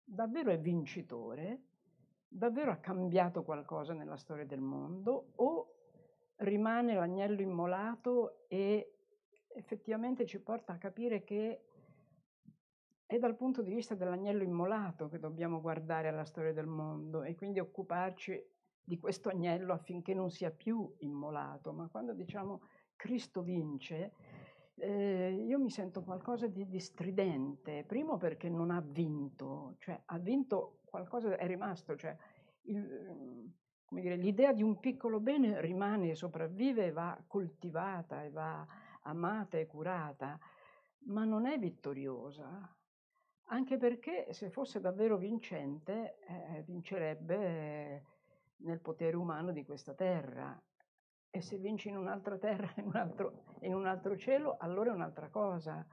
davvero è vincitore, davvero ha cambiato qualcosa nella storia del mondo o rimane l'agnello immolato e effettivamente ci porta a capire che è dal punto di vista dell'agnello immolato che dobbiamo guardare alla storia del mondo e quindi occuparci di questo agnello affinché non sia più immolato, ma quando diciamo Cristo vince, eh, io mi sento qualcosa di, di, stridente, primo perché non ha vinto, cioè ha vinto qualcosa, è rimasto, cioè il, mm, dire, l'idea di un piccolo bene rimane, sopravvive, va coltivata e va amata e curata, ma non è vittoriosa, anche perché se fosse davvero vincente eh, vincerebbe nel potere umano di questa terra. E se vinci in un'altra terra, in un, altro, in un altro cielo, allora è un'altra cosa.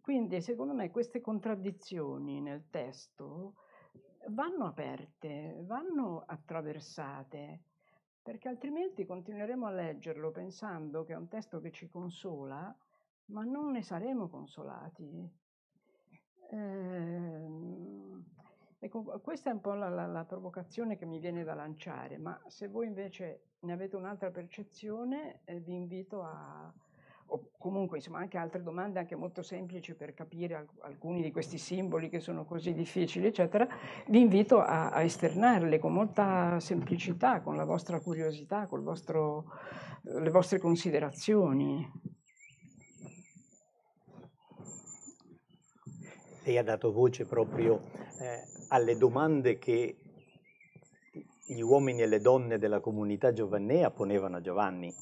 Quindi, secondo me, queste contraddizioni nel testo vanno aperte, vanno attraversate, perché altrimenti continueremo a leggerlo pensando che è un testo che ci consola, ma non ne saremo consolati. Ehm, Ecco, questa è un po' la, la, la, provocazione che mi viene da lanciare, ma se voi invece ne avete un'altra percezione, eh, vi invito a, o comunque insomma anche altre domande anche molto semplici per capire alc alcuni di questi simboli che sono così difficili, eccetera, vi invito a, a esternarle con molta semplicità, con la vostra curiosità, con vostro, eh, le vostre considerazioni. Lei ha dato voce proprio eh, alle domande che gli uomini e le donne della comunità giovannea ponevano a Giovanni.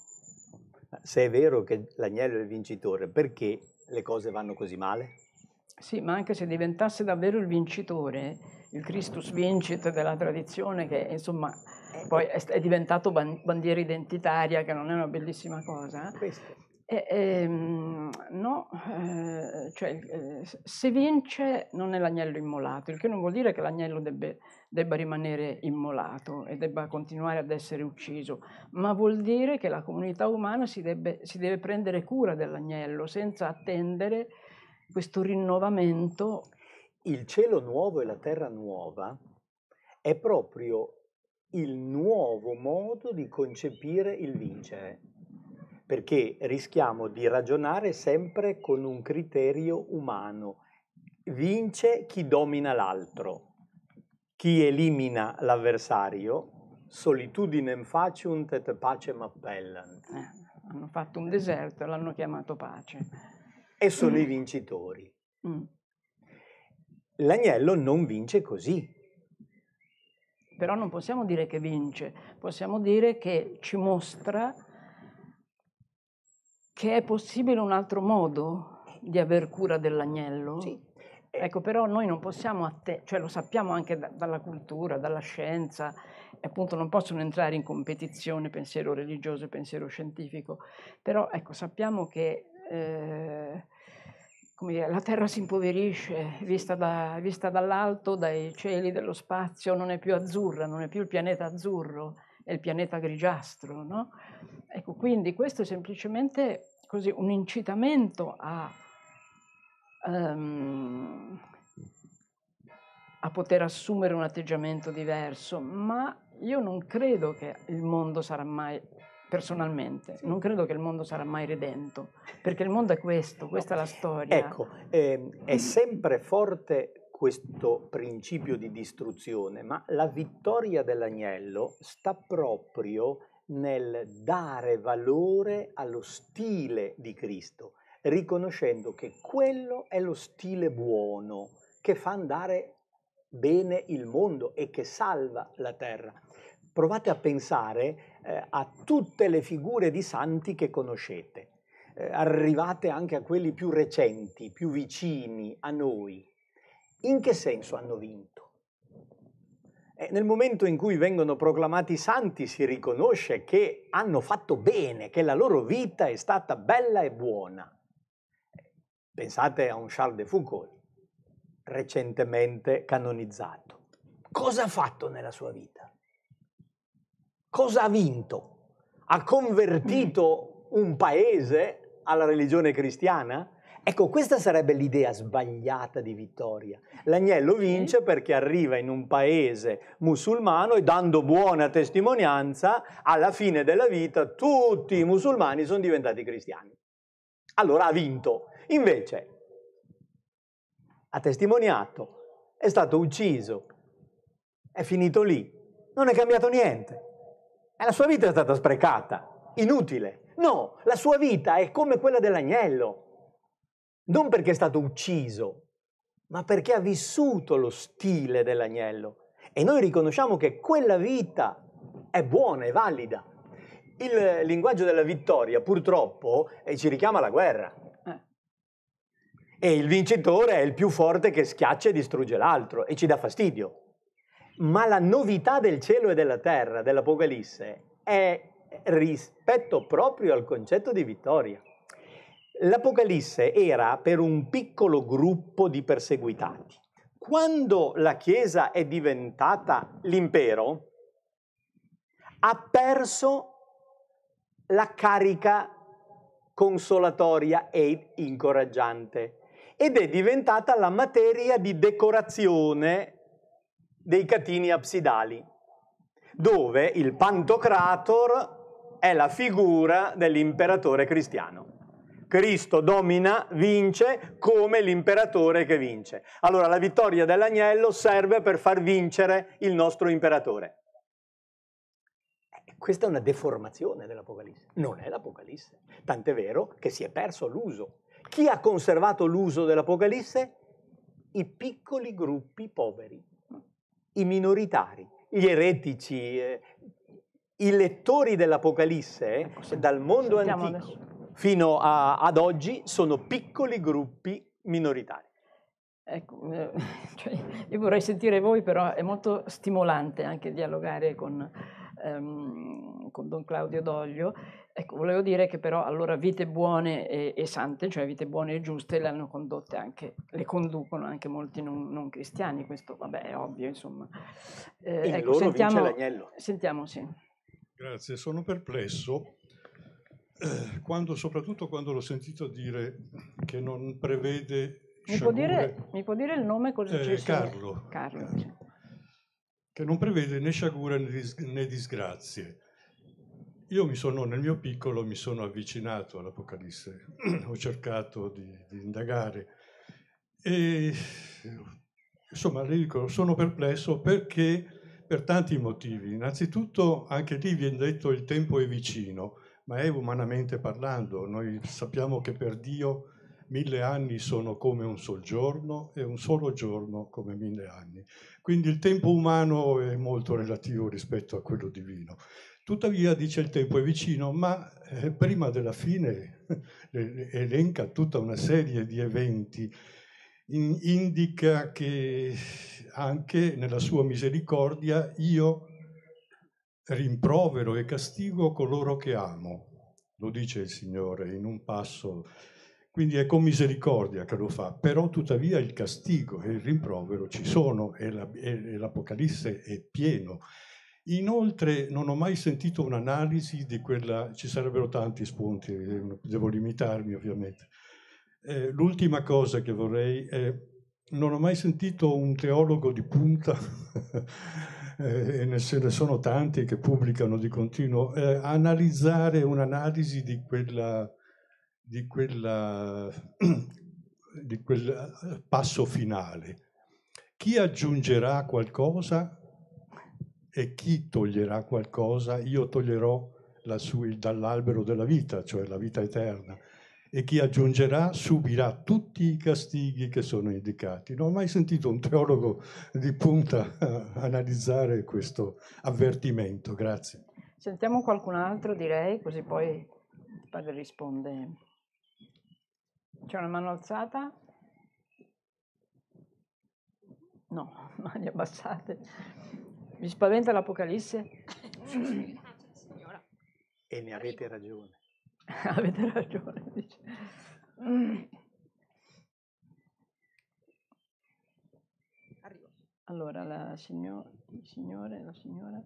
Se è vero che l'agnello è il vincitore, perché le cose vanno così male? Sì, ma anche se diventasse davvero il vincitore, il Christus vincit della tradizione che insomma eh, poi è diventato bandiera identitaria, che non è una bellissima cosa. Questo e, ehm, no, eh, cioè, eh, se vince non è l'agnello immolato, il che non vuol dire che l'agnello debbe, debba rimanere immolato e debba continuare ad essere ucciso, ma vuol dire che la comunità umana si, debbe, si deve prendere cura dell'agnello senza attendere questo rinnovamento. Il cielo nuovo e la terra nuova è proprio il nuovo modo di concepire il vincere perché rischiamo di ragionare sempre con un criterio umano. Vince chi domina l'altro, chi elimina l'avversario, solitudinem facunt et pacem appellant. Eh, hanno fatto un deserto e l'hanno chiamato pace. E sono mm. i vincitori. Mm. L'agnello non vince così. Però non possiamo dire che vince, possiamo dire che ci mostra che è possibile un altro modo di aver cura dell'agnello. Sì. Ecco, però noi non possiamo attendere, cioè lo sappiamo anche da, dalla cultura, dalla scienza, e appunto non possono entrare in competizione pensiero religioso e pensiero scientifico, però ecco, sappiamo che eh, dire, la Terra si impoverisce, vista, da, vista dall'alto, dai cieli dello spazio, non è più azzurra, non è più il pianeta azzurro, è il pianeta grigiastro, no? Ecco, quindi questo è semplicemente così, un incitamento a, um, a poter assumere un atteggiamento diverso, ma io non credo che il mondo sarà mai personalmente, sì. non credo che il mondo sarà mai redento, perché il mondo è questo, questa no. è la storia. Ecco, ehm, è sempre forte questo principio di distruzione, ma la vittoria dell'agnello sta proprio nel dare valore allo stile di Cristo, riconoscendo che quello è lo stile buono che fa andare bene il mondo e che salva la terra. Provate a pensare eh, a tutte le figure di santi che conoscete, eh, arrivate anche a quelli più recenti, più vicini a noi. In che senso hanno vinto? nel momento in cui vengono proclamati santi si riconosce che hanno fatto bene, che la loro vita è stata bella e buona. Pensate a un Charles de Foucault, recentemente canonizzato. Cosa ha fatto nella sua vita? Cosa ha vinto? Ha convertito un paese alla religione cristiana? Ecco, questa sarebbe l'idea sbagliata di vittoria. L'agnello vince perché arriva in un paese musulmano e dando buona testimonianza, alla fine della vita tutti i musulmani sono diventati cristiani. Allora ha vinto. Invece ha testimoniato, è stato ucciso, è finito lì, non è cambiato niente. E la sua vita è stata sprecata, inutile. No, la sua vita è come quella dell'agnello non perché è stato ucciso, ma perché ha vissuto lo stile dell'agnello. E noi riconosciamo che quella vita è buona, è valida. Il linguaggio della vittoria purtroppo eh, ci richiama alla guerra. Eh. E il vincitore è il più forte che schiaccia e distrugge l'altro e ci dà fastidio. Ma la novità del cielo e della terra, dell'Apocalisse, è rispetto proprio al concetto di vittoria. L'Apocalisse era per un piccolo gruppo di perseguitati. Quando la Chiesa è diventata l'impero, ha perso la carica consolatoria e incoraggiante ed è diventata la materia di decorazione dei catini absidali, dove il Pantocrator è la figura dell'imperatore cristiano. Cristo domina, vince come l'imperatore che vince. Allora la vittoria dell'agnello serve per far vincere il nostro imperatore. Eh, questa è una deformazione dell'Apocalisse, non è l'Apocalisse, tant'è vero che si è perso l'uso. Chi ha conservato l'uso dell'Apocalisse? I piccoli gruppi poveri, i minoritari, gli eretici, eh, i lettori dell'Apocalisse eh, dal mondo antico. Adesso fino a, ad oggi sono piccoli gruppi minoritari. Ecco, eh, cioè, io vorrei sentire voi, però è molto stimolante anche dialogare con, ehm, con Don Claudio Doglio. Ecco, volevo dire che però allora vite buone e, e sante, cioè vite buone e giuste, le hanno condotte anche, le conducono anche molti non, non cristiani, questo vabbè è ovvio insomma. Eh, e ecco, loro sentiamo, l'agnello. Sentiamo, sì. Grazie, sono perplesso eh, quando, soprattutto quando l'ho sentito dire che non prevede... Mi, può, dire, mi può, dire, il nome così eh, Carlo. Carlo. Carlo. Che non prevede né sciagure né, disgrazie. Io sono, nel mio piccolo mi sono avvicinato all'Apocalisse, ho cercato di, di indagare e insomma le dico sono perplesso perché per tanti motivi. Innanzitutto anche lì viene detto il tempo è vicino ma è umanamente parlando. Noi sappiamo che per Dio mille anni sono come un sol giorno e un solo giorno come mille anni. Quindi il tempo umano è molto relativo rispetto a quello divino. Tuttavia dice il tempo è vicino, ma eh, prima della fine elenca tutta una serie di eventi, indica che anche nella sua misericordia io rimprovero e castigo coloro che amo, lo dice il Signore in un passo. Quindi è con misericordia che lo fa, però tuttavia il castigo e il rimprovero ci sono e, la, e l'Apocalisse è pieno. Inoltre non ho mai sentito un'analisi di quella, ci sarebbero tanti spunti, devo limitarmi ovviamente. Eh, l'ultima cosa che vorrei è, non ho mai sentito un teologo di punta Eh, e se ne sono tanti che pubblicano di continuo, eh, analizzare un'analisi di quella, di, quella, di quel eh, passo finale. Chi aggiungerà qualcosa e chi toglierà qualcosa, io toglierò dall'albero della vita, cioè la vita eterna e chi aggiungerà subirà tutti i castighi che sono indicati. Non ho mai sentito un teologo di punta analizzare questo avvertimento. Grazie. Sentiamo qualcun altro, direi, così poi il padre risponde. C'è una mano alzata? No, mani abbassate. Vi spaventa l'Apocalisse? Ah, e ne avete ragione. Avete ragione, dice. Mm. Allora, la signor- il signore, la signora.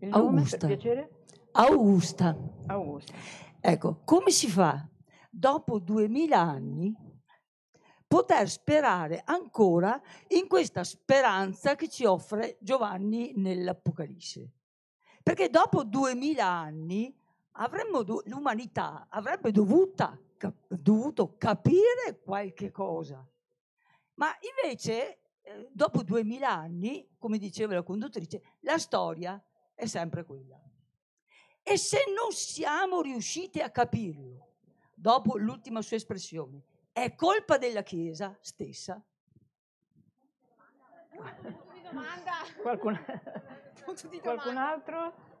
Il Augusta. Nome, per piacere? Augusta. Augusta. Ecco, come si fa dopo duemila anni poter sperare ancora in questa speranza che ci offre Giovanni nell'Apocalisse? Perché dopo duemila anni do, l'umanità avrebbe dovuta, cap, dovuto capire qualche cosa. Ma invece, eh, dopo duemila anni, come diceva la conduttrice, la storia è sempre quella. E se non siamo riusciti a capirlo, dopo l'ultima sua espressione, è colpa della Chiesa stessa? Domanda. Qualcun, Qualcun altro?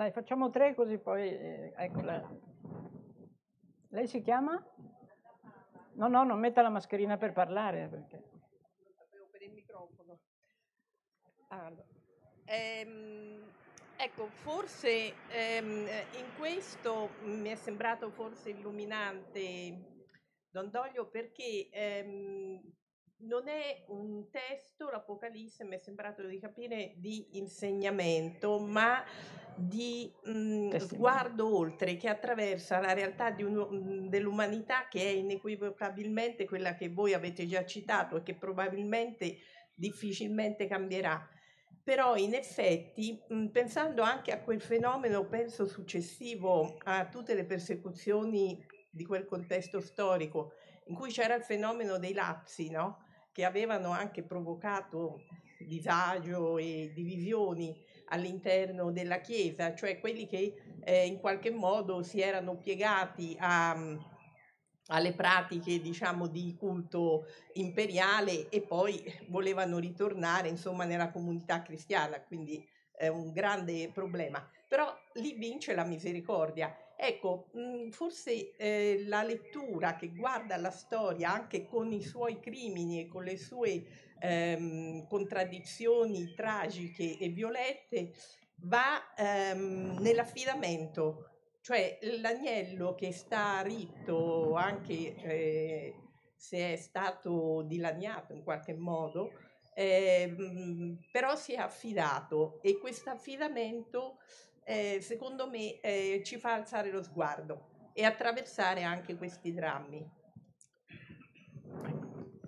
Dai, facciamo tre così poi... Eh, eccola. Lei si chiama? No, no, non metta la mascherina per parlare. Perché... Per il microfono. Allora. Ah, ehm, ecco, forse ehm, in questo mi è sembrato forse illuminante Dondoglio perché ehm, non è un testo, l'Apocalisse mi è sembrato di capire, di insegnamento, ma di mh, mm, sguardo oltre, che attraversa la realtà un, mm, dell'umanità che è inequivocabilmente quella che voi avete già citato e che probabilmente difficilmente cambierà. Però in effetti, mh, mm, pensando anche a quel fenomeno, penso successivo a tutte le persecuzioni di quel contesto storico, in cui c'era il fenomeno dei lapsi, no? che avevano anche provocato disagio e divisioni all'interno della Chiesa, cioè quelli che eh, in qualche modo si erano piegati a, mm, alle pratiche diciamo, di culto imperiale e poi volevano ritornare insomma, nella comunità cristiana, quindi è un grande problema. Però lì vince la misericordia Ecco, mm, forse eh, la lettura che guarda la storia anche con i suoi crimini e con le sue ehm, contraddizioni tragiche e violette va ehm, nell'affidamento, cioè l'agnello che sta ritto anche eh, se è stato dilaniato in qualche modo, ehm, però si è affidato e questo affidamento eh, secondo me eh, ci fa alzare lo sguardo e attraversare anche questi drammi.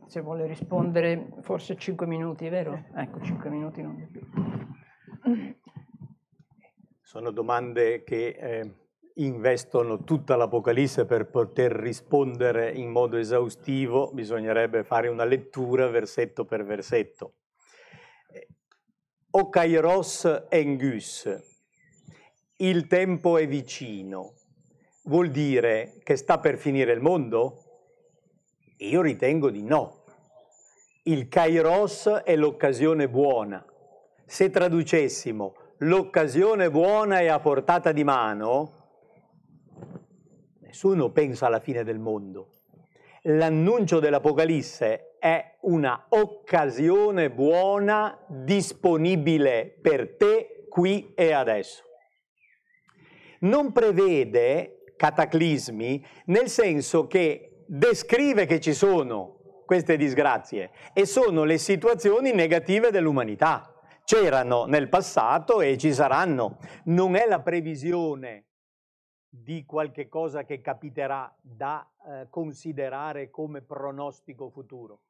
Se vuole rispondere forse 5 minuti, vero? Ecco, 5 minuti non di più. Sono domande che eh, investono tutta l'Apocalisse per poter rispondere in modo esaustivo, bisognerebbe fare una lettura versetto per versetto. Eh, o kairos engus, il tempo è vicino, vuol dire che sta per finire il mondo? Io ritengo di no. Il kairos è l'occasione buona. Se traducessimo l'occasione buona è a portata di mano, nessuno pensa alla fine del mondo. L'annuncio dell'Apocalisse è una occasione buona disponibile per te qui e adesso non prevede cataclismi nel senso che descrive che ci sono queste disgrazie e sono le situazioni negative dell'umanità. C'erano nel passato e ci saranno. Non è la previsione di qualche cosa che capiterà da eh, considerare come pronostico futuro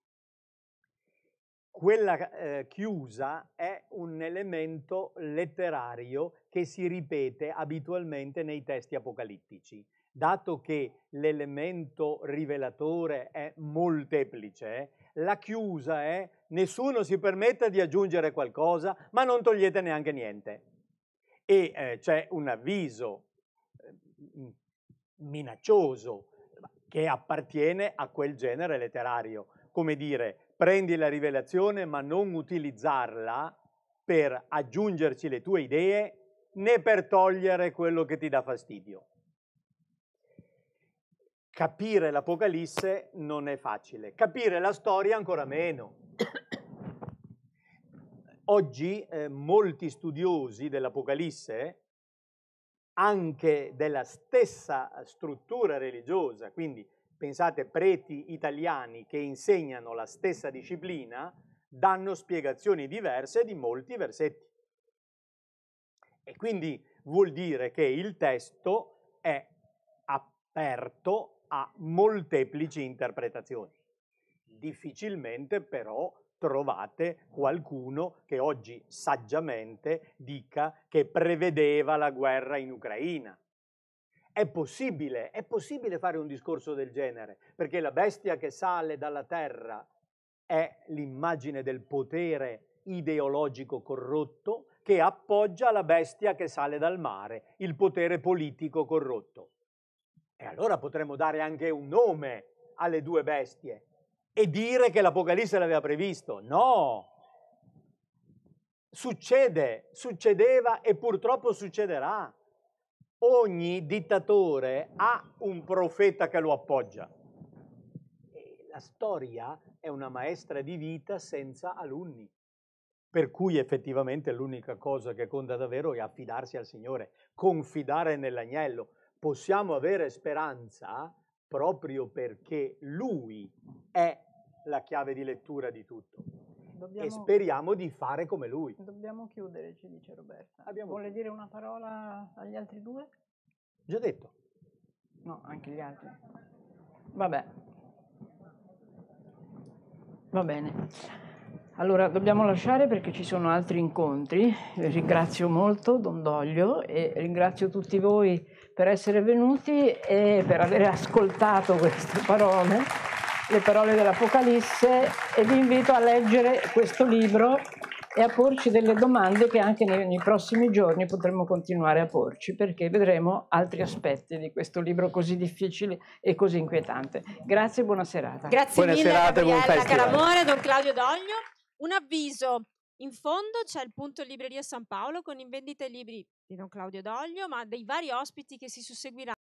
quella eh, chiusa è un elemento letterario che si ripete abitualmente nei testi apocalittici. Dato che l'elemento rivelatore è molteplice, la chiusa è nessuno si permetta di aggiungere qualcosa, ma non togliete neanche niente. E eh, c'è un avviso ehm, minaccioso che appartiene a quel genere letterario. Come dire, prendi la rivelazione ma non utilizzarla per aggiungerci le tue idee né per togliere quello che ti dà fastidio. Capire l'Apocalisse non è facile, capire la storia ancora meno. Oggi eh, molti studiosi dell'Apocalisse, anche della stessa struttura religiosa, quindi pensate, preti italiani che insegnano la stessa disciplina danno spiegazioni diverse di molti versetti. E quindi vuol dire che il testo è aperto a molteplici interpretazioni. Difficilmente però trovate qualcuno che oggi saggiamente dica che prevedeva la guerra in Ucraina è possibile, è possibile fare un discorso del genere, perché la bestia che sale dalla terra è l'immagine del potere ideologico corrotto che appoggia la bestia che sale dal mare, il potere politico corrotto. E allora potremmo dare anche un nome alle due bestie e dire che l'Apocalisse l'aveva previsto. No! Succede, succedeva e purtroppo succederà ogni dittatore ha un profeta che lo appoggia. E la storia è una maestra di vita senza alunni, per cui effettivamente l'unica cosa che conta davvero è affidarsi al Signore, confidare nell'agnello. Possiamo avere speranza proprio perché Lui è la chiave di lettura di tutto dobbiamo... e speriamo di fare come lui. Dobbiamo chiudere, ci dice Roberta. Abbiamo... Vuole dire una parola agli altri due? Già detto. No, anche gli altri. Vabbè. Va bene. Allora, dobbiamo lasciare perché ci sono altri incontri. Ringrazio molto Don Doglio e ringrazio tutti voi per essere venuti e per aver ascoltato queste parole le parole dell'Apocalisse e vi invito a leggere questo libro e a porci delle domande che anche nei, nei prossimi giorni potremo continuare a porci perché vedremo altri aspetti di questo libro così difficile e così inquietante. Grazie e buona serata. Grazie buona mille serata, Gabriella buon Caramore, Don Claudio Doglio. Un avviso, in fondo c'è il punto Libreria San Paolo con in vendita i libri di Don Claudio Doglio ma dei vari ospiti che si susseguiranno.